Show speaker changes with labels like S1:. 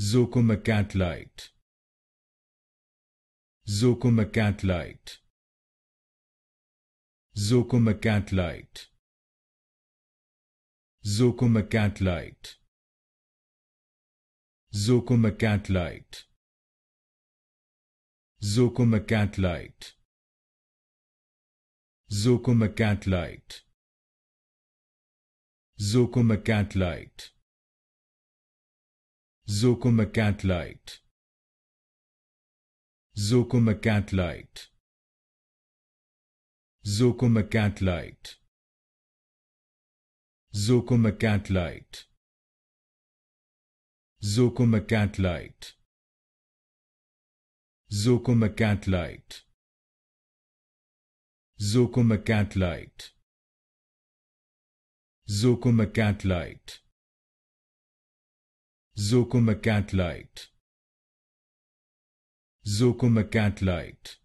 S1: Zocomacat light. Zocomacat light. Zocomacat light. Zocomacat light. Zocomacat light. Zocomacat light. Zocomacat light. Zocomacat light. Zocomacatlite Zocomacatlite Zocomacatlite Zocomacatlite Zocomacatlite Zocomacatlite Zocomacatlite Zocomacatlite Zokum a light. Zokum a light.